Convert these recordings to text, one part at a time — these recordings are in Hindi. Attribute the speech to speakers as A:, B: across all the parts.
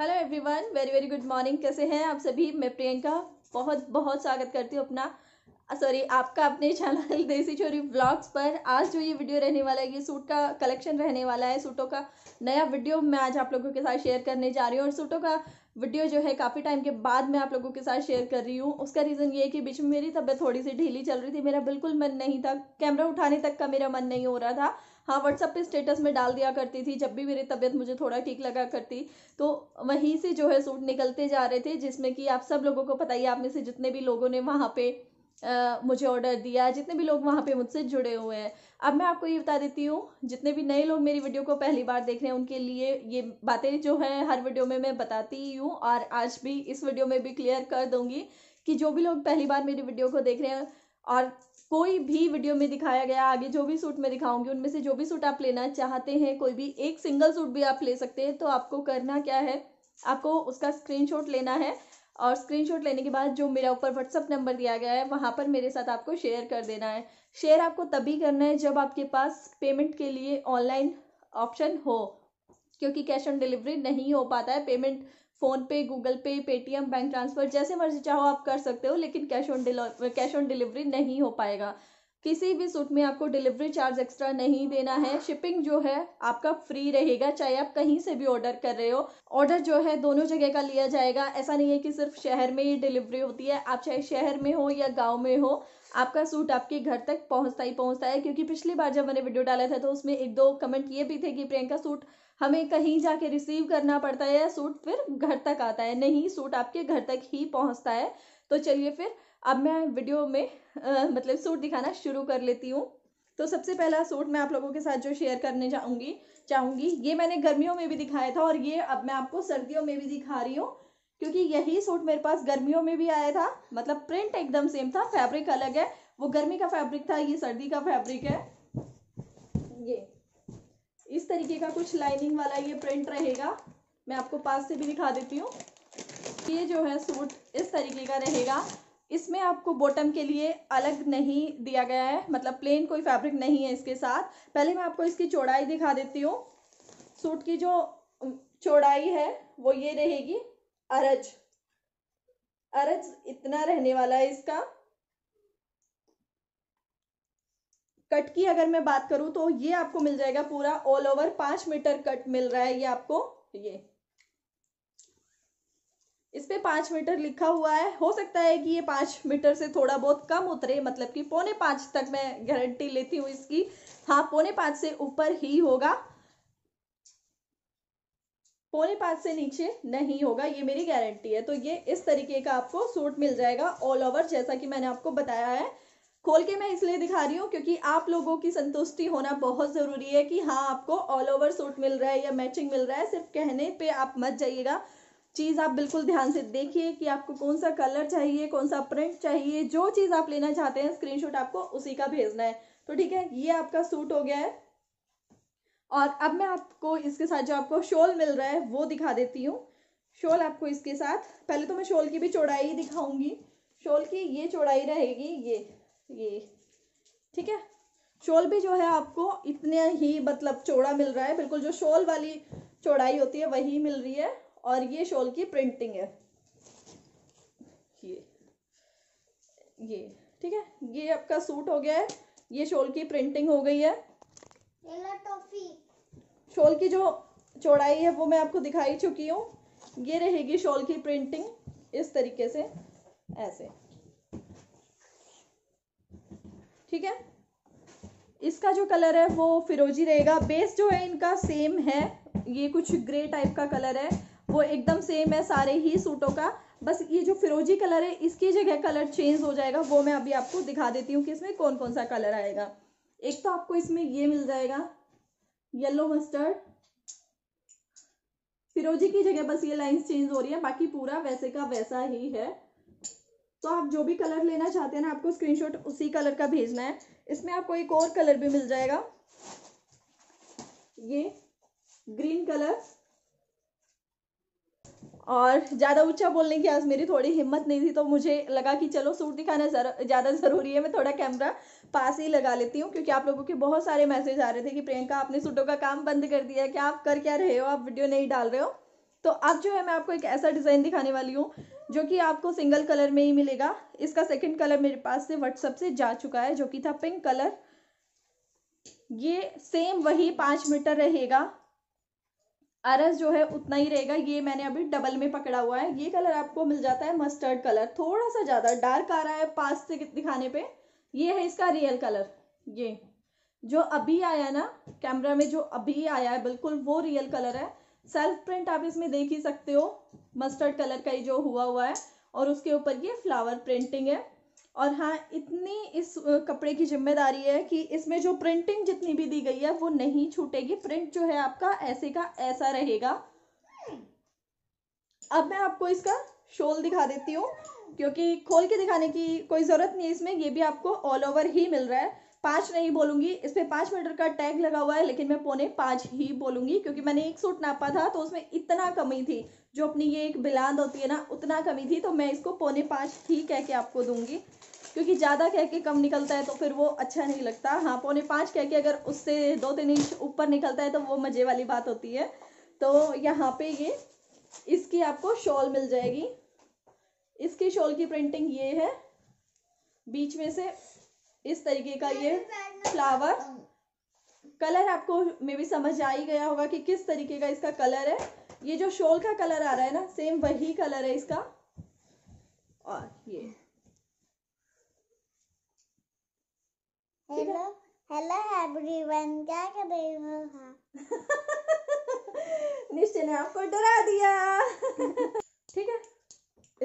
A: Hello everyone very very good morning कैसे हैं आप सभी मैं प्रियंका बहुत बहुत स्वागत करती हूँ अपना सॉरी आपका अपने चैनल देसी चोरी व्लॉग्स पर आज जो ये वीडियो रहने वाला है ये सूट का कलेक्शन रहने वाला है सूटों का नया वीडियो मैं आज आप लोगों के साथ शेयर करने जा रही हूँ और सूटों का वीडियो जो है काफ़ी टाइम के बाद मैं आप लोगों के साथ शेयर कर रही हूँ उसका रीज़न ये है कि बीच में मेरी तबीयत थोड़ी सी ढीली चल रही थी मेरा बिल्कुल मन नहीं था कैमरा उठाने तक का मेरा मन नहीं हो रहा था हाँ व्हाट्सअप पे स्टेटस में डाल दिया करती थी जब भी मेरी तबीयत मुझे थोड़ा ठीक लगा करती तो वहीं से जो है सूट निकलते जा रहे थे जिसमें कि आप सब लोगों को पता ही आप में से जितने भी लोगों ने वहाँ पे आ, मुझे ऑर्डर दिया जितने भी लोग वहाँ पे मुझसे जुड़े हुए हैं अब मैं आपको ये बता देती हूँ जितने भी नए लोग मेरी वीडियो को पहली बार देख रहे हैं उनके लिए ये बातें जो है हर वीडियो में मैं बताती ही हूँ और आज भी इस वीडियो में भी क्लियर कर दूँगी कि जो भी लोग पहली बार मेरी वीडियो को देख रहे हैं और कोई भी वीडियो में दिखाया गया आगे जो भी सूट मैं दिखाऊंगी उनमें से जो भी सूट आप लेना चाहते हैं कोई भी एक सिंगल सूट भी आप ले सकते हैं तो आपको करना क्या है आपको उसका स्क्रीनशॉट लेना है और स्क्रीनशॉट लेने के बाद जो मेरा ऊपर व्हाट्सअप नंबर दिया गया है वहाँ पर मेरे साथ आपको शेयर कर देना है शेयर आपको तभी करना है जब आपके पास पेमेंट के लिए ऑनलाइन ऑप्शन हो क्योंकि कैश ऑन डिलीवरी नहीं हो पाता है payment PhonePe Google Pay Paytm bank transfer जैसे मर्जी चाहो आप कर सकते हो लेकिन cash on delivery cash on delivery नहीं हो पाएगा किसी भी सूट में आपको डिलीवरी चार्ज एक्स्ट्रा नहीं देना है शिपिंग जो है आपका फ्री रहेगा चाहे आप कहीं से भी ऑर्डर कर रहे हो ऑर्डर जो है दोनों जगह का लिया जाएगा ऐसा नहीं है कि सिर्फ शहर में ही डिलीवरी होती है आप चाहे शहर में हो या गाँव में हो आपका सूट आपके घर तक पहुंचता ही पहुंचता है क्योंकि पिछली बार जब मैंने वीडियो डाला था तो उसमें एक दो कमेंट ये भी थे कि प्रियंका सूट हमें कहीं जाके रिसीव करना पड़ता है या सूट फिर घर तक आता है नहीं सूट आपके घर तक ही पहुंचता है तो चलिए फिर अब मैं वीडियो में आ, मतलब सूट दिखाना शुरू कर लेती हूँ तो सबसे पहला सूट मैं आप लोगों के साथ जो शेयर करने जाऊँगी चाहूँगी ये मैंने गर्मियों में भी दिखाया था और ये अब मैं आपको सर्दियों में भी दिखा रही हूँ क्योंकि यही सूट मेरे पास गर्मियों में भी आया था मतलब प्रिंट एकदम सेम था फैब्रिक अलग है वो गर्मी का फैब्रिक था ये सर्दी का फैब्रिक है ये इस तरीके का कुछ लाइनिंग वाला ये प्रिंट रहेगा मैं आपको पास से भी दिखा देती हूँ ये जो है सूट इस तरीके का रहेगा इसमें आपको बॉटम के लिए अलग नहीं दिया गया है मतलब प्लेन कोई फैब्रिक नहीं है इसके साथ पहले मैं आपको इसकी चौड़ाई दिखा देती हूँ सूट की जो चौड़ाई है वो ये रहेगी अरज अरज इतना रहने वाला है इसका कट की अगर मैं बात करूं तो ये आपको मिल जाएगा पूरा ऑल ओवर पांच मीटर कट मिल रहा है ये आपको ये इस पे पाँच मीटर लिखा हुआ है हो सकता है कि ये पाँच मीटर से थोड़ा बहुत कम उतरे मतलब कि पौने पाँच तक मैं गारंटी लेती हूँ इसकी हाँ पौने पाँच से ऊपर ही होगा पौने पाँच से नीचे नहीं होगा ये मेरी गारंटी है तो ये इस तरीके का आपको सूट मिल जाएगा ऑल ओवर जैसा कि मैंने आपको बताया है खोल के मैं इसलिए दिखा रही हूँ क्योंकि आप लोगों की संतुष्टि होना बहुत ज़रूरी है कि हाँ आपको ऑल ओवर सूट मिल रहा है या मैचिंग मिल रहा है सिर्फ कहने पे आप मत जाइएगा चीज़ आप बिल्कुल ध्यान से देखिए कि आपको कौन सा कलर चाहिए कौन सा प्रिंट चाहिए जो चीज़ आप लेना चाहते हैं स्क्रीनशॉट आपको उसी का भेजना है तो ठीक है ये आपका सूट हो गया है और अब मैं आपको इसके साथ जो आपको शॉल मिल रहा है वो दिखा देती हूँ शॉल आपको इसके साथ पहले तो मैं शॉल की भी चौड़ाई दिखाऊंगी शॉल की ये चौड़ाई रहेगी ये ये ठीक है शॉल भी जो है आपको इतने ही मतलब चौड़ा मिल रहा है बिल्कुल जो शॉल वाली चौड़ाई होती है वही मिल रही है और ये शॉल की प्रिंटिंग है ये ये ठीक है ये आपका सूट हो गया है ये शॉल की प्रिंटिंग हो गई है शॉल की जो चौड़ाई है वो मैं आपको दिखाई चुकी हूँ ये रहेगी शॉल की प्रिंटिंग इस तरीके से ऐसे ठीक है इसका जो कलर है वो फिरोजी रहेगा बेस जो है इनका सेम है ये कुछ ग्रे टाइप का कलर है वो एकदम सेम है सारे ही सूटों का बस ये जो फिरोजी कलर है इसकी जगह कलर चेंज हो जाएगा वो मैं अभी आपको दिखा देती हूँ कि इसमें कौन कौन सा कलर आएगा एक तो आपको इसमें ये मिल जाएगा येलो मस्टर्ड फिरोजी की जगह बस ये लाइंस चेंज हो रही है बाकी पूरा वैसे का वैसा ही है तो आप जो भी कलर लेना चाहते हैं ना आपको स्क्रीनशॉट उसी कलर का भेजना है इसमें आपको एक और कलर भी मिल जाएगा ये ग्रीन कलर और ज़्यादा ऊंचा बोलने की आज मेरी थोड़ी हिम्मत नहीं थी तो मुझे लगा कि चलो सूट दिखाना ज़्यादा ज़रूरी है मैं थोड़ा कैमरा पास ही लगा लेती हूँ क्योंकि आप लोगों के बहुत सारे मैसेज आ रहे थे कि प्रियंका आपने सूटों का काम बंद कर दिया है कि आप कर क्या रहे हो आप वीडियो नहीं डाल रहे हो तो अब जो है मैं आपको एक ऐसा डिज़ाइन दिखाने वाली हूँ जो कि आपको सिंगल कलर में ही मिलेगा इसका सेकेंड कलर मेरे पास से व्हाट्सअप से जा चुका है जो कि था पिंक कलर ये सेम वही पाँच मीटर रहेगा अरस जो है उतना ही रहेगा ये मैंने अभी डबल में पकड़ा हुआ है ये कलर आपको मिल जाता है मस्टर्ड कलर थोड़ा सा ज़्यादा डार्क आ रहा है पास से दिखाने पे ये है इसका रियल कलर ये जो अभी आया ना कैमरा में जो अभी आया है बिल्कुल वो रियल कलर है सेल्फ प्रिंट आप इसमें देख ही सकते हो मस्टर्ड कलर का ही जो हुआ हुआ है और उसके ऊपर ये फ्लावर प्रिंटिंग है और हाँ इतनी इस कपड़े की जिम्मेदारी है कि इसमें जो प्रिंटिंग जितनी भी दी गई है वो नहीं छूटेगी प्रिंट जो है आपका ऐसे का ऐसा रहेगा अब मैं आपको इसका शोल दिखा देती हूँ क्योंकि खोल के दिखाने की कोई ज़रूरत नहीं है इसमें ये भी आपको ऑल ओवर ही मिल रहा है पाँच नहीं बोलूंगी इस पर पाँच मीटर का टैग लगा हुआ है लेकिन मैं पौने पाँच ही बोलूंगी क्योंकि मैंने एक सूट नापा था तो उसमें इतना कमी थी जो अपनी ये एक बिलांद होती है ना उतना कमी थी तो मैं इसको पौने पाँच ही कह के आपको दूंगी क्योंकि ज़्यादा कह के कम निकलता है तो फिर वो अच्छा नहीं लगता हाँ पौने पाँच कह के अगर उससे दो तीन इंच ऊपर निकलता है तो वो मज़े वाली बात होती है तो यहाँ पे ये इसकी आपको शॉल मिल जाएगी इसकी शॉल की प्रिंटिंग ये है बीच में से इस तरीके का ये फ्लावर कलर आपको मे भी समझ आ ही गया होगा कि किस तरीके का इसका कलर है ये जो शोल का कलर आ रहा है ना सेम वही कलर है इसका और ये हेलो हेलो एवरीवन क्या कर रहे हो हाँ। निश्चय ने आपको डरा दिया ठीक है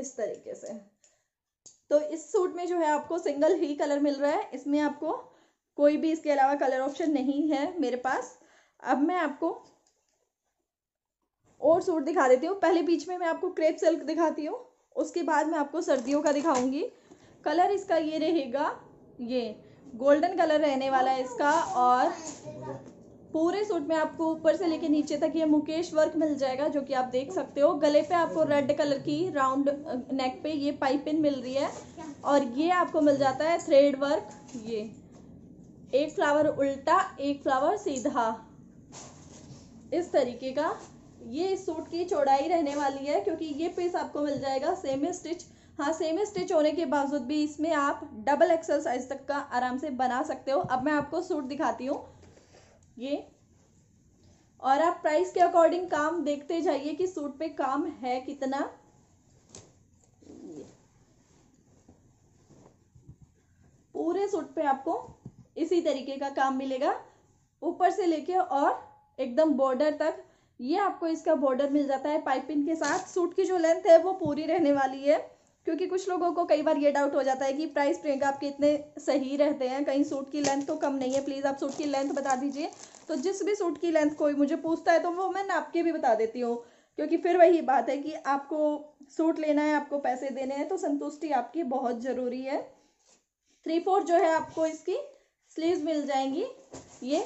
A: इस तरीके से तो इस सूट में जो है आपको सिंगल ही कलर मिल रहा है इसमें आपको कोई भी इसके अलावा कलर ऑप्शन नहीं है मेरे पास अब मैं आपको और सूट दिखा देती हूँ पहले बीच में मैं आपको क्रेप सिल्क दिखाती हूँ उसके बाद मैं आपको सर्दियों का दिखाऊंगी कलर इसका ये रहेगा ये गोल्डन कलर रहने वाला है इसका और पूरे सूट में आपको ऊपर से लेके नीचे तक ये मुकेश वर्क मिल जाएगा जो कि आप देख सकते हो गले पे आपको रेड कलर की राउंड नेक uh, पे ये पाइपिन मिल रही है और ये आपको मिल जाता है थ्रेड वर्क ये एक फ्लावर उल्टा एक फ्लावर सीधा इस तरीके का ये इस सूट की चौड़ाई रहने वाली है क्योंकि ये पीस आपको मिल जाएगा सेम स्टिच हाँ सेम स्टिच होने के बावजूद भी इसमें आप डबल एक्सल साइज तक का आराम से बना सकते हो अब मैं आपको सूट दिखाती हूँ ये और आप प्राइस के अकॉर्डिंग काम देखते जाइए कि सूट पे काम है कितना पूरे सूट पे आपको इसी तरीके का काम मिलेगा ऊपर से लेके और एकदम बॉर्डर तक ये आपको इसका बॉर्डर मिल जाता है पाइपिंग के साथ सूट की जो लेंथ है वो पूरी रहने वाली है क्योंकि कुछ लोगों को कई बार ये डाउट हो जाता है कि प्राइस प्रियंका आपके इतने सही रहते हैं कहीं सूट की लेंथ तो कम नहीं है प्लीज़ आप सूट की लेंथ बता दीजिए तो जिस भी सूट की लेंथ कोई मुझे पूछता है तो वो मैं नाप के भी बता देती हूँ क्योंकि फिर वही बात है कि आपको सूट लेना है आपको पैसे देने हैं तो संतुष्टि आपकी बहुत ज़रूरी है थ्री फोर जो है आपको इसकी स्लीव्स मिल जाएंगी ये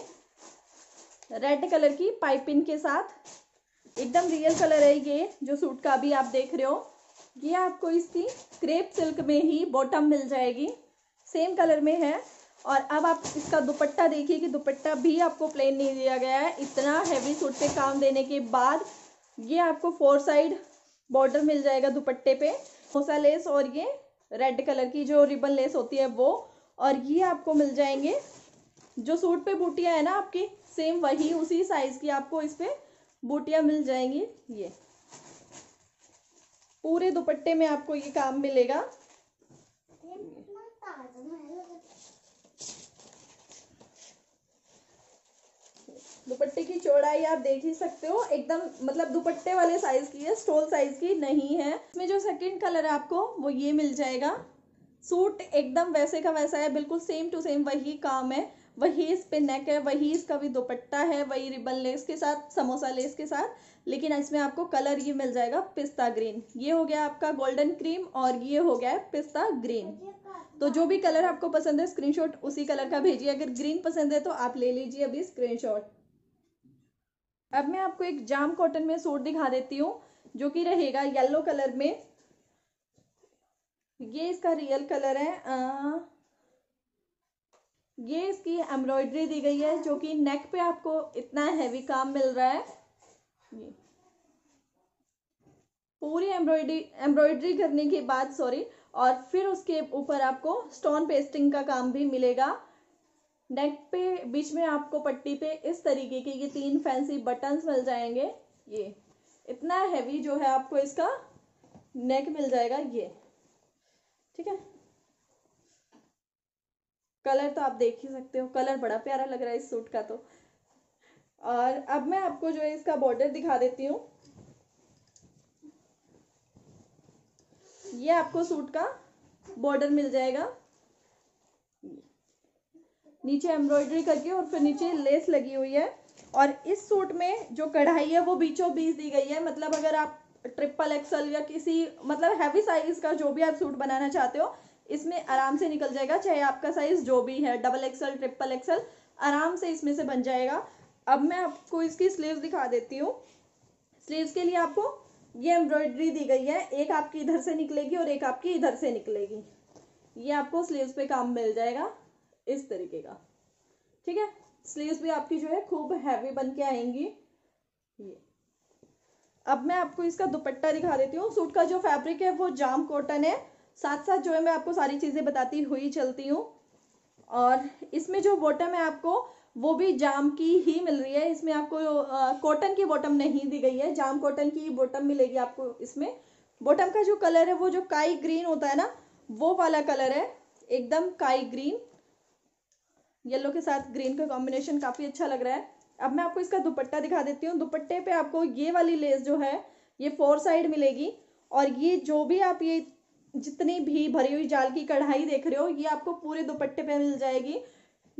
A: रेड कलर की पाइपिंग के साथ एकदम रियल कलर है ये जो सूट का भी आप देख रहे हो ये आपको इसकी क्रेप सिल्क में ही बॉटम मिल जाएगी सेम कलर में है और अब आप इसका दुपट्टा देखिए कि दुपट्टा भी आपको प्लेन नहीं दिया गया है इतना हैवी सूट पे काम देने के बाद ये आपको फोर साइड बॉर्डर मिल जाएगा दुपट्टे पे मोसा लेस और ये रेड कलर की जो रिबन लेस होती है वो और ये आपको मिल जाएंगे जो सूट पे बूटियाँ है ना आपकी सेम वही उसी साइज़ की आपको इस पर बूटियाँ मिल जाएंगी ये पूरे दुपट्टे में आपको ये काम मिलेगा दुपट्टे की चौड़ाई आप देख ही सकते हो एकदम मतलब दुपट्टे वाले साइज की है स्टोल साइज की नहीं है इसमें जो सेकंड कलर है आपको वो ये मिल जाएगा सूट एकदम वैसे का वैसा है बिल्कुल सेम टू सेम वही काम है वही इस पे नेक है वही इसका भी दुपट्टा है वही रिबन लेस के साथ समोसा लेस के साथ लेकिन इसमें आपको कलर ये मिल जाएगा पिस्ता ग्रीन ये हो गया आपका गोल्डन क्रीम और ये हो गया है पिस्ता ग्रीन तो जो भी कलर आपको पसंद है स्क्रीनशॉट उसी कलर का भेजिए अगर ग्रीन पसंद है तो आप ले लीजिए अभी स्क्रीनशॉट अब मैं आपको एक जाम कॉटन में सूट दिखा देती हूँ जो कि रहेगा येलो कलर में ये इसका रियल कलर है आ, ये इसकी एम्ब्रॉयडरी दी गई है जो कि नेक पे आपको इतना हैवी काम मिल रहा है ये पूरी एम्ब्रॉयडरी एम्ब्रॉयडरी करने के बाद सॉरी और फिर उसके ऊपर आपको स्टोन पेस्टिंग का काम भी मिलेगा नेक पे बीच में आपको पट्टी पे इस तरीके के ये तीन फैंसी बटन्स मिल जाएंगे ये इतना हैवी जो है आपको इसका नेक मिल जाएगा ये ठीक है कलर तो आप देख ही सकते हो कलर बड़ा प्यारा लग रहा है इस सूट का तो और अब मैं आपको जो है इसका बॉर्डर दिखा देती हूँ ये आपको सूट का बॉर्डर मिल जाएगा नीचे एम्ब्रॉयडरी करके और फिर नीचे लेस लगी हुई है और इस सूट में जो कढ़ाई है वो बीचों बीच दी गई है मतलब अगर आप ट्रिपल एक्सल या किसी मतलब हैवी साइज का जो भी आप सूट बनाना चाहते हो इसमें आराम से निकल जाएगा चाहे आपका साइज जो भी है डबल एक्सल ट्रिपल एक्सल आराम से इसमें से बन जाएगा अब मैं आपको इसकी स्लीव दिखा देती हूँ स्लीव के लिए आपको ये एम्ब्रॉयडरी दी गई है एक आपकी इधर से निकलेगी और एक आपकी इधर से निकलेगी ये आपको स्लीव पे काम मिल जाएगा इस तरीके का ठीक है स्लीव भी आपकी जो है खूब हैवी बन के आएंगी ये अब मैं आपको इसका दुपट्टा दिखा देती हूँ सूट का जो फैब्रिक है वो जाम कॉटन है साथ साथ जो है मैं आपको सारी चीज़ें बताती हुई चलती हूँ और इसमें जो बॉटम है आपको वो भी जाम की ही मिल रही है इसमें आपको कॉटन की बॉटम नहीं दी गई है जाम कॉटन की बॉटम मिलेगी आपको इसमें बॉटम का जो कलर है वो जो काई ग्रीन होता है ना वो वाला कलर है एकदम काई ग्रीन येलो के साथ ग्रीन का कॉम्बिनेशन काफ़ी अच्छा लग रहा है अब मैं आपको इसका दुपट्टा दिखा देती हूँ दुपट्टे पे आपको ये वाली लेस जो है ये फोर साइड मिलेगी और ये जो भी आप ये जितनी भी भरी हुई जाल की कढ़ाई देख रहे हो ये आपको पूरे दुपट्टे पे मिल जाएगी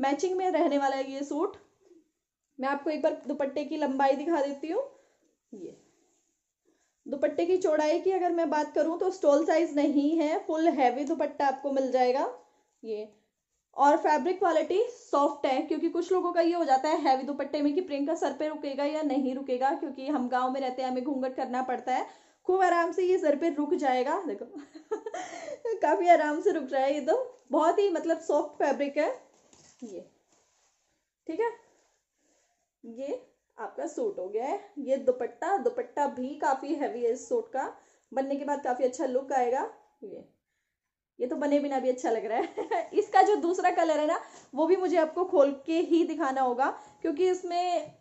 A: मैचिंग में रहने वाला है ये सूट मैं आपको एक बार दुपट्टे की लंबाई दिखा देती हूँ ये दुपट्टे की चौड़ाई की अगर मैं बात करूँ तो स्टोल साइज नहीं है फुल हैवी दुपट्टा आपको मिल जाएगा ये और फैब्रिक क्वालिटी सॉफ्ट है क्योंकि कुछ लोगों का ये हो जाता है हैवी दुपट्टे में कि प्रियंका सर पे रुकेगा या नहीं रुकेगा क्योंकि हम गांव में रहते हैं हमें घूंघट करना पड़ता है खूब आराम से ये सर पे रुक जाएगा देखो काफ़ी आराम से रुक जाएगा ये तो बहुत ही मतलब सॉफ्ट फैब्रिक है ये ठीक है ये आपका सूट हो गया है ये दुपट्टा दुपट्टा भी काफ़ी हैवी है इस सूट का बनने के बाद काफ़ी अच्छा लुक आएगा ये ये तो बने बिना भी अच्छा लग रहा है इसका जो दूसरा कलर है ना वो भी मुझे आपको खोल के ही दिखाना होगा क्योंकि इसमें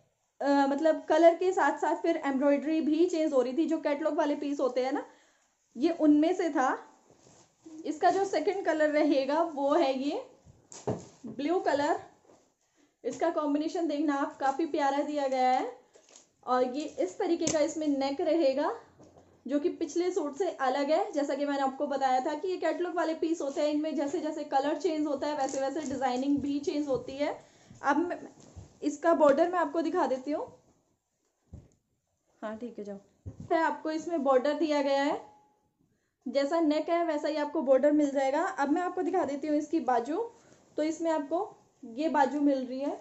A: आ, मतलब कलर के साथ साथ फिर एम्ब्रॉयडरी भी चेंज हो रही थी जो कैटलॉग वाले पीस होते हैं ना ये उनमें से था इसका जो सेकंड कलर रहेगा वो है ये ब्लू कलर इसका कॉम्बिनेशन देखना आप काफ़ी प्यारा दिया गया है और ये इस तरीके का इसमें नेक रहेगा जो कि पिछले सूट से अलग है जैसा कि मैंने आपको बताया था कि ये कैटलॉग वाले पीस होते हैं इनमें जैसे जैसे कलर चेंज होता है वैसे वैसे डिज़ाइनिंग भी चेंज होती है अब इसका बॉर्डर मैं आपको दिखा देती हूँ हाँ ठीक है जाओ आपको इसमें बॉर्डर दिया गया है जैसा नेक है वैसा ही आपको बॉर्डर मिल जाएगा अब मैं आपको दिखा देती हूँ इसकी बाजू तो इसमें आपको ये बाजू मिल रही है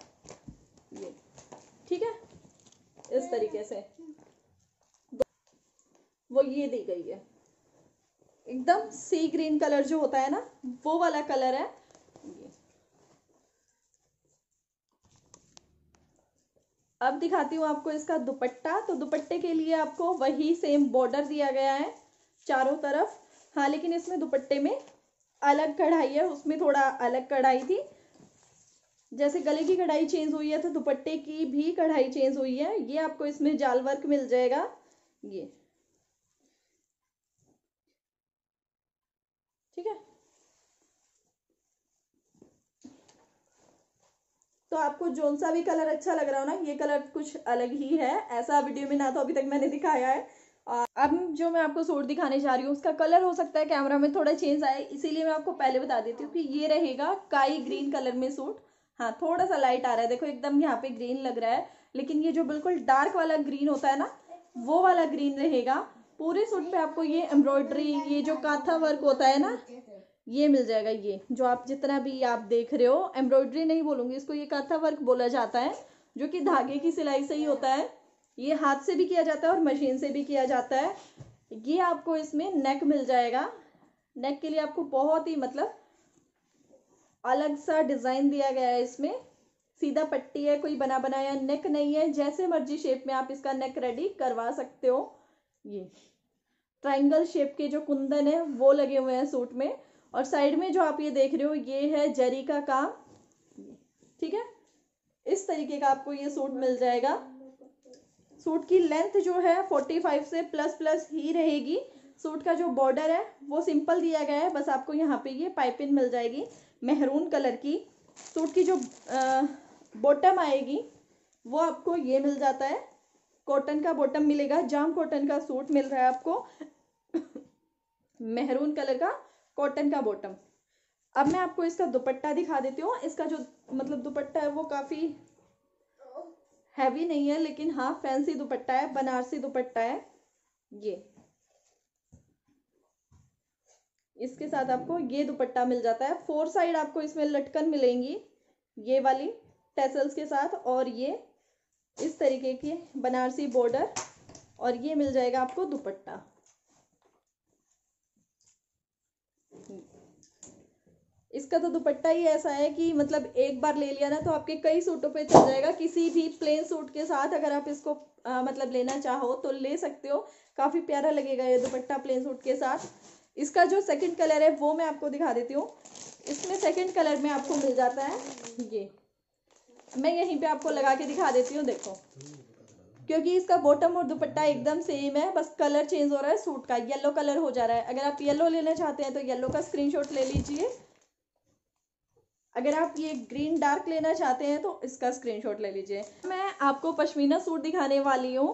A: ये ठीक है इस तरीके से वो ये दी गई है एकदम सी ग्रीन कलर जो होता है ना वो वाला कलर है ये अब दिखाती हूँ आपको इसका दुपट्टा तो दुपट्टे के लिए आपको वही सेम बॉर्डर दिया गया है चारों तरफ हाँ लेकिन इसमें दुपट्टे में अलग कढ़ाई है उसमें थोड़ा अलग कढ़ाई थी जैसे गले की कढ़ाई चेंज हुई है तो दुपट्टे की भी कढ़ाई चेंज हुई है ये आपको इसमें जाल वर्क मिल जाएगा ये तो आपको जोन सा भी कलर अच्छा लग रहा हो ना ये कलर कुछ अलग ही है ऐसा वीडियो में ना तो अभी तक मैंने दिखाया है अब जो मैं आपको सूट दिखाने जा रही हूँ उसका कलर हो सकता है कैमरा में थोड़ा चेंज आए इसीलिए मैं आपको पहले बता देती हूँ कि ये रहेगा काई ग्रीन कलर में सूट हाँ थोड़ा सा लाइट आ रहा है देखो एकदम यहाँ पे ग्रीन लग रहा है लेकिन ये जो बिल्कुल डार्क वाला ग्रीन होता है ना वो वाला ग्रीन रहेगा पूरे सूट पे आपको ये एम्ब्रॉयडरी ये जो काथा वर्क होता है ना ये मिल जाएगा ये जो आप जितना भी आप देख रहे हो एम्ब्रॉयडरी नहीं बोलूंगी इसको ये काथा वर्क बोला जाता है जो कि धागे की सिलाई से ही होता है ये हाथ से भी किया जाता है और मशीन से भी किया जाता है ये आपको इसमें नेक मिल जाएगा नेक के लिए आपको बहुत ही मतलब अलग सा डिज़ाइन दिया गया है इसमें सीधा पट्टी है कोई बना बनाया नेक नहीं है जैसे मर्जी शेप में आप इसका नेक रेडी करवा सकते हो ये ट्राइंगल शेप के जो कुंदन है वो लगे हुए हैं सूट में और साइड में जो आप ये देख रहे हो ये है जरी का काम ठीक है इस तरीके का आपको ये सूट मिल जाएगा सूट की लेंथ जो है फोर्टी फाइव से प्लस प्लस ही रहेगी सूट का जो बॉर्डर है वो सिंपल दिया गया है बस आपको यहाँ पे ये पाइपिंग मिल जाएगी मेहरून कलर की सूट की जो बॉटम आएगी वो आपको ये मिल जाता है कॉटन का बॉटम मिलेगा जाम कॉटन का सूट मिल रहा है आपको मेहरून कलर का कॉटन का बॉटम अब मैं आपको इसका दुपट्टा दिखा देती हूँ इसका जो मतलब दुपट्टा है वो काफ़ी हैवी नहीं है लेकिन हाँ फैंसी दुपट्टा है बनारसी दुपट्टा है ये इसके साथ आपको ये दुपट्टा मिल जाता है फोर साइड आपको इसमें लटकन मिलेंगी ये वाली टेसल्स के साथ और ये इस तरीके की बनारसी बॉर्डर और ये मिल जाएगा आपको दुपट्टा इसका तो दुपट्टा ही ऐसा है कि मतलब एक बार ले लिया ना तो आपके कई सूटों पे चल जाएगा किसी भी प्लेन सूट के साथ अगर आप इसको आ, मतलब लेना चाहो तो ले सकते हो काफ़ी प्यारा लगेगा ये दुपट्टा प्लेन सूट के साथ इसका जो सेकंड कलर है वो मैं आपको दिखा देती हूँ इसमें सेकंड कलर में आपको मिल जाता है ये मैं यहीं पर आपको लगा के दिखा देती हूँ देखो क्योंकि इसका बॉटम और दुपट्टा एकदम सेम है बस कलर चेंज हो रहा है सूट का येलो कलर हो जा रहा है अगर आप येलो लेना चाहते हैं तो येलो का स्क्रीनशॉट ले लीजिए अगर आप ये ग्रीन डार्क लेना चाहते हैं तो इसका स्क्रीनशॉट ले लीजिए मैं आपको पश्मीना सूट दिखाने वाली हूँ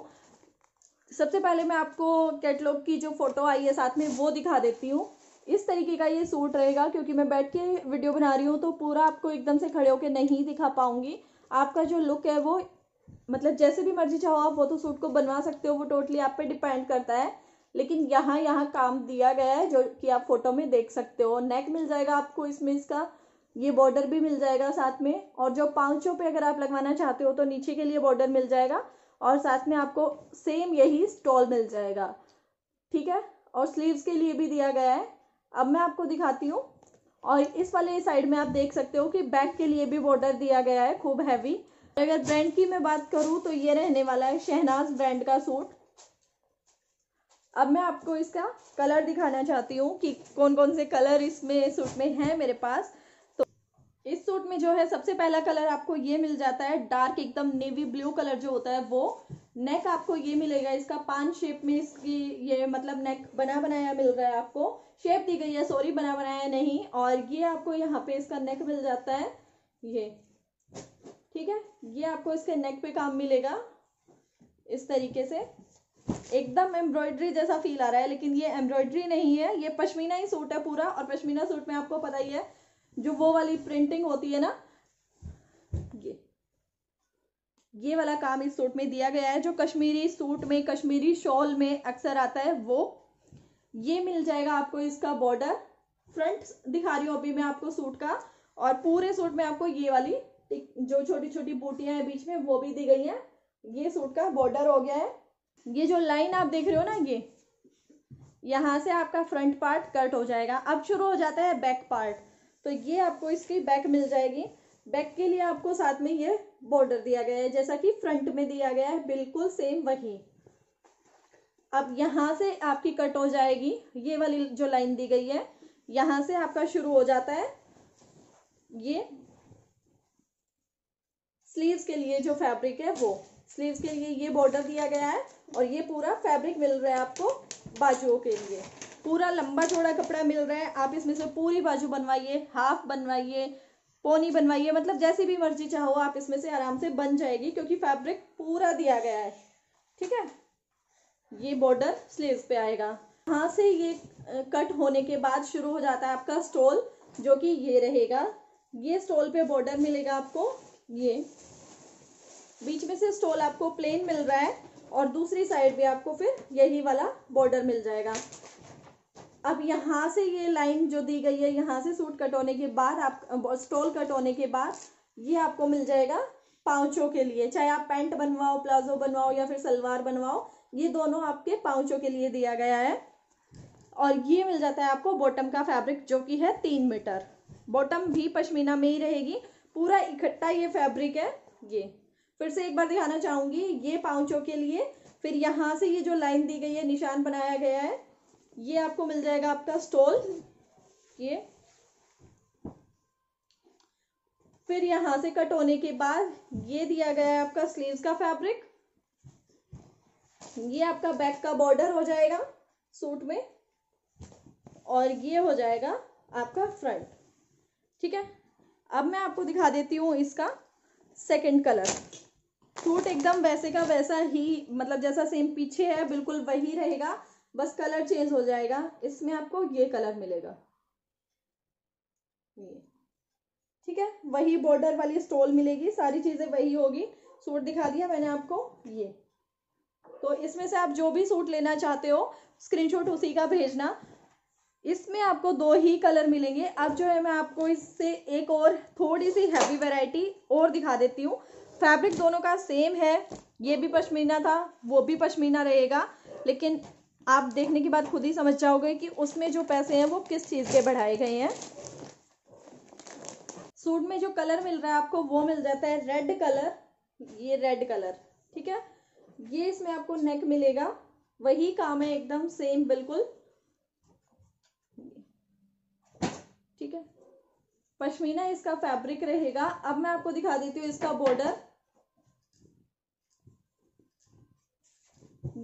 A: सबसे पहले मैं आपको कैटलॉग की जो फ़ोटो आई है साथ में वो दिखा देती हूँ इस तरीके का ये सूट रहेगा क्योंकि मैं बैठ के वीडियो बना रही हूँ तो पूरा आपको एकदम से खड़े होकर नहीं दिखा पाऊंगी आपका जो लुक है वो मतलब जैसे भी मर्जी चाहो आप वो तो सूट को बनवा सकते हो वो टोटली आप पे डिपेंड करता है लेकिन यहाँ यहाँ काम दिया गया है जो कि आप फोटो में देख सकते हो नेक मिल जाएगा आपको इसमें इसका ये बॉर्डर भी मिल जाएगा साथ में और जो पाउचों पे अगर आप लगवाना चाहते हो तो नीचे के लिए बॉर्डर मिल जाएगा और साथ में आपको सेम यही स्टॉल मिल जाएगा ठीक है और स्लीव्स के लिए भी दिया गया है अब मैं आपको दिखाती हूँ और इस वाले साइड में आप देख सकते हो कि बैक के लिए भी बॉर्डर दिया गया है खूब हैवी अगर ब्रांड की मैं बात करूँ तो ये रहने वाला है शहनाज ब्रांड का सूट अब मैं आपको इसका कलर दिखाना चाहती हूँ कि कौन कौन से कलर इसमें सूट में है मेरे पास इस सूट में जो है सबसे पहला कलर आपको ये मिल जाता है डार्क एकदम नेवी ब्लू कलर जो होता है वो नेक आपको ये मिलेगा इसका पान शेप में इसकी ये मतलब नेक बना बनाया मिल रहा है आपको शेप दी गई है सॉरी बना बनाया नहीं और ये आपको यहाँ पे इसका नेक मिल जाता है ये ठीक है ये आपको इसके नेक पे काम मिलेगा इस तरीके से एकदम एम्ब्रॉयडरी जैसा फील आ रहा है लेकिन ये एम्ब्रॉयडरी नहीं है ये पश्मीना ही सूट है पूरा और पश्मीना सूट में आपको पता ही है जो वो वाली प्रिंटिंग होती है ना ये ये वाला काम इस सूट में दिया गया है जो कश्मीरी सूट में कश्मीरी शॉल में अक्सर आता है वो ये मिल जाएगा आपको इसका बॉर्डर फ्रंट दिखा रही हूँ अभी मैं आपको सूट का और पूरे सूट में आपको ये वाली जो छोटी छोटी बूटियां हैं बीच में वो भी दी गई हैं ये सूट का बॉर्डर हो गया है ये जो लाइन आप देख रहे हो ना ये यहां से आपका फ्रंट पार्ट कट हो जाएगा अब शुरू हो जाता है बैक पार्ट तो ये आपको इसकी बैक मिल जाएगी बैक के लिए आपको साथ में ये बॉर्डर दिया गया है जैसा कि फ्रंट में दिया गया है बिल्कुल सेम वही अब यहाँ से आपकी कट हो जाएगी ये वाली जो लाइन दी गई है यहाँ से आपका शुरू हो जाता है ये स्लीव्स के लिए जो फैब्रिक है वो स्लीव्स के लिए ये बॉर्डर दिया गया है और ये पूरा फैब्रिक मिल रहा है आपको बाजुओं के लिए पूरा लंबा चौड़ा कपड़ा मिल रहा है आप इसमें से पूरी बाजू बनवाइए हाफ बनवाइए पोनी बनवाइए मतलब जैसी भी मर्जी चाहो आप इसमें से आराम से बन जाएगी क्योंकि फैब्रिक पूरा दिया गया है ठीक है ये बॉर्डर स्लीव पे आएगा यहाँ से ये कट होने के बाद शुरू हो जाता है आपका स्टोल जो कि ये रहेगा ये स्टोल पे बॉर्डर मिलेगा आपको ये बीच में से स्टोल आपको प्लेन मिल रहा है और दूसरी साइड भी आपको फिर यही वाला बॉर्डर मिल जाएगा अब यहाँ से ये लाइन जो दी गई है यहाँ से सूट कट होने के बाद आप स्टोल कट होने के बाद ये आपको मिल जाएगा पाउचों के लिए चाहे आप पैंट बनवाओ प्लाजो बनवाओ या फिर सलवार बनवाओ ये दोनों आपके पाउचों के लिए दिया गया है और ये मिल जाता है आपको बॉटम का फैब्रिक जो कि है तीन मीटर बॉटम भी पश्मीना में ही रहेगी पूरा इकट्ठा ये फैब्रिक है ये फिर से एक बार दिखाना चाहूंगी ये पाउचों के लिए फिर यहाँ से ये जो लाइन दी गई है निशान बनाया गया है ये आपको मिल जाएगा आपका स्टॉल ये फिर यहां से कट होने के बाद ये दिया गया है आपका स्लीव्स का फैब्रिक ये आपका बैक का बॉर्डर हो जाएगा सूट में और ये हो जाएगा आपका फ्रंट ठीक है अब मैं आपको दिखा देती हूँ इसका सेकंड कलर सूट एकदम वैसे का वैसा ही मतलब जैसा सेम पीछे है बिल्कुल वही रहेगा बस कलर चेंज हो जाएगा इसमें आपको ये कलर मिलेगा ये ठीक है वही बॉर्डर वाली स्टोल मिलेगी सारी चीज़ें वही होगी सूट दिखा दिया मैंने आपको ये तो इसमें से आप जो भी सूट लेना चाहते हो स्क्रीनशॉट उसी का भेजना इसमें आपको दो ही कलर मिलेंगे अब जो है मैं आपको इससे एक और थोड़ी सी हैवी वैरायटी और दिखा देती हूँ फैब्रिक दोनों का सेम है ये भी पश्मीना था वो भी पश्मीना रहेगा लेकिन आप देखने के बाद खुद ही समझ जाओगे कि उसमें जो पैसे हैं वो किस चीज़ के बढ़ाए गए हैं सूट में जो कलर मिल रहा है आपको वो मिल जाता है रेड कलर ये रेड कलर ठीक है ये इसमें आपको नेक मिलेगा वही काम है एकदम सेम बिल्कुल ठीक है पश्मीना इसका फैब्रिक रहेगा अब मैं आपको दिखा देती हूँ इसका बॉर्डर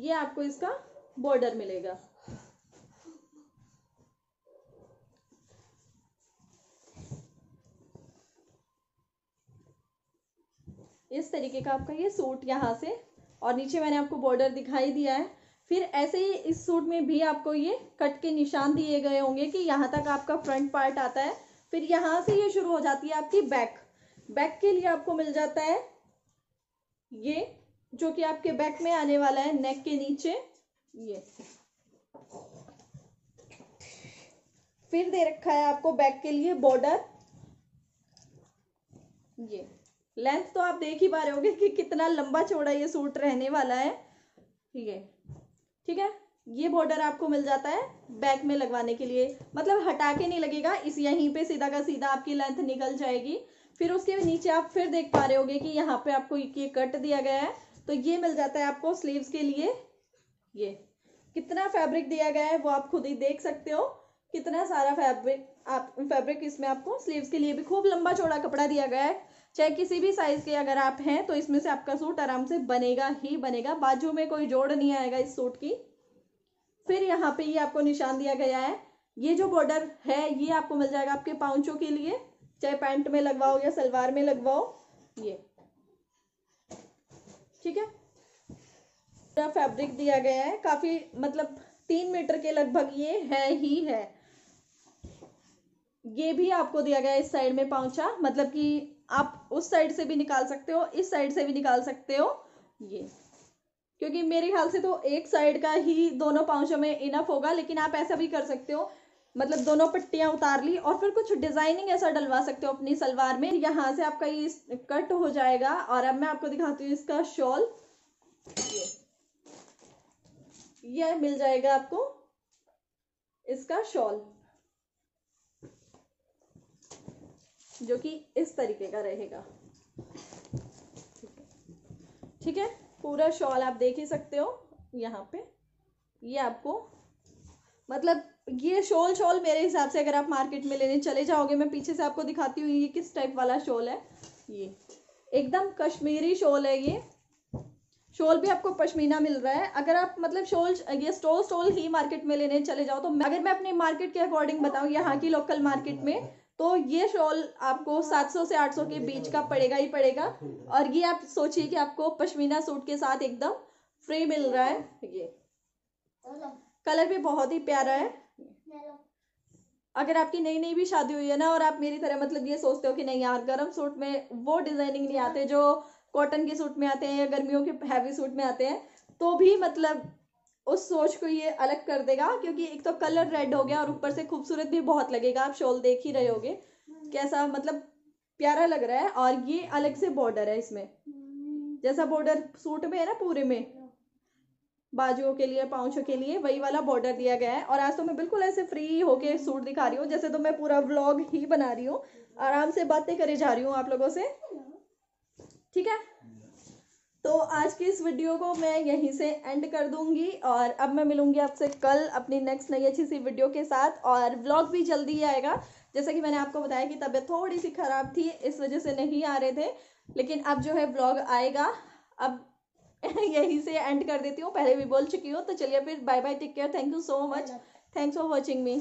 A: ये आपको इसका बॉर्डर मिलेगा इस तरीके का आपका ये सूट यहाँ से और नीचे मैंने आपको बॉर्डर दिखाई दिया है फिर ऐसे ही इस सूट में भी आपको ये कट के निशान दिए गए होंगे कि यहाँ तक आपका फ्रंट पार्ट आता है फिर यहाँ से ये शुरू हो जाती है आपकी बैक बैक के लिए आपको मिल जाता है ये जो कि आपके बैक में आने वाला है नेक के नीचे यस फिर दे रखा है आपको बैक के लिए बॉर्डर ये लेंथ तो आप देख ही पा रहे होंगे कि कितना लंबा चौड़ा ये सूट रहने वाला है ये ठीक है ये बॉर्डर आपको मिल जाता है बैक में लगवाने के लिए मतलब हटा के नहीं लगेगा इस यहीं पे सीधा का सीधा आपकी लेंथ निकल जाएगी फिर उसके नीचे आप फिर देख पा रहे होगे कि यहाँ पे आपको ये कट दिया गया है तो ये मिल जाता है आपको स्लीव्स के लिए ये कितना फैब्रिक दिया गया है वो आप खुद ही देख सकते हो कितना सारा फैब्रिक आप फैब्रिक इसमें आपको स्लीव्स के लिए भी खूब लंबा चौड़ा कपड़ा दिया गया है चाहे किसी भी साइज़ के अगर आप हैं तो इसमें से आपका सूट आराम से बनेगा ही बनेगा बाजू में कोई जोड़ नहीं आएगा इस सूट की फिर यहाँ पे ये आपको निशान दिया गया है ये जो बॉर्डर है ये आपको मिल जाएगा आपके पाउचों के लिए चाहे पैंट में लगवाओ या सलवार में लगवाओ ये ठीक है पूरा फैब्रिक दिया गया है काफी मतलब तीन मीटर के लगभग ये है ही है ये भी आपको दिया गया है इस साइड में पाउचा मतलब कि आप उस साइड से भी निकाल सकते हो इस साइड से भी निकाल सकते हो ये क्योंकि मेरे ख्याल से तो एक साइड का ही दोनों पाउचों में इनफ होगा लेकिन आप ऐसा भी कर सकते हो मतलब दोनों पट्टियां उतार ली और फिर कुछ डिजाइनिंग ऐसा डलवा सकते हो अपनी सलवार में यहां से आपका ये कट हो जाएगा और अब मैं आपको दिखाती हूँ इसका शॉल यह मिल जाएगा आपको इसका शॉल जो कि इस तरीके का रहेगा ठीक है पूरा शॉल आप देख ही सकते हो यहाँ पे ये आपको मतलब ये शॉल शॉल मेरे हिसाब से अगर आप मार्केट में लेने चले जाओगे मैं पीछे से आपको दिखाती हूँ ये किस टाइप वाला शॉल है ये एकदम कश्मीरी शॉल है ये शॉल भी आपको पश्मीना मिल रहा है अगर आप मतलब शोल ये स्टोल स्टोल ही मार्केट में लेने चले जाओ तो अगर मैं अपने मार्केट के अकॉर्डिंग बताऊँ यहाँ की लोकल मार्केट में तो ये शॉल आपको 700 से 800 के बीच का पड़ेगा ही पड़ेगा और ये आप सोचिए कि आपको पश्मीना सूट के साथ एकदम फ्री मिल रहा है ये कलर भी बहुत ही प्यारा है अगर आपकी नई नई भी शादी हुई है ना और आप मेरी तरह मतलब ये सोचते हो कि नहीं यार गर्म सूट में वो डिजाइनिंग नहीं आते जो कॉटन के सूट में आते हैं या गर्मियों के हैवी सूट में आते हैं तो भी मतलब उस सोच को ये अलग कर देगा क्योंकि एक तो कलर रेड हो गया और ऊपर से खूबसूरत भी बहुत लगेगा आप शॉल देख ही रहे होगे हम्म। कैसा मतलब प्यारा लग रहा है और ये अलग से बॉर्डर है इसमें हम्म। जैसा बॉर्डर सूट में है ना पूरे में बाजुओं के लिए पाउचों के लिए वही वाला बॉर्डर दिया गया है और आज तो मैं बिल्कुल ऐसे फ्री होके सूट दिखा रही हूँ जैसे तो मैं पूरा व्लॉग ही बना रही हूँ हम्म। आराम से बातें करे जा रही हूँ आप लोगों से ठीक है तो आज की इस वीडियो को मैं यहीं से एंड कर दूंगी और अब मैं मिलूंगी आपसे कल अपनी नेक्स्ट नई अच्छी सी वीडियो के साथ और व्लॉग भी जल्दी ही आएगा जैसे कि मैंने आपको बताया कि तबीयत थोड़ी सी ख़राब थी इस वजह से नहीं आ रहे थे लेकिन अब जो है व्लॉग आएगा अब यहीं से एंड कर देती हूँ पहले भी बोल चुकी हूँ तो चलिए फिर bye bye take care thank you so much thanks for watching me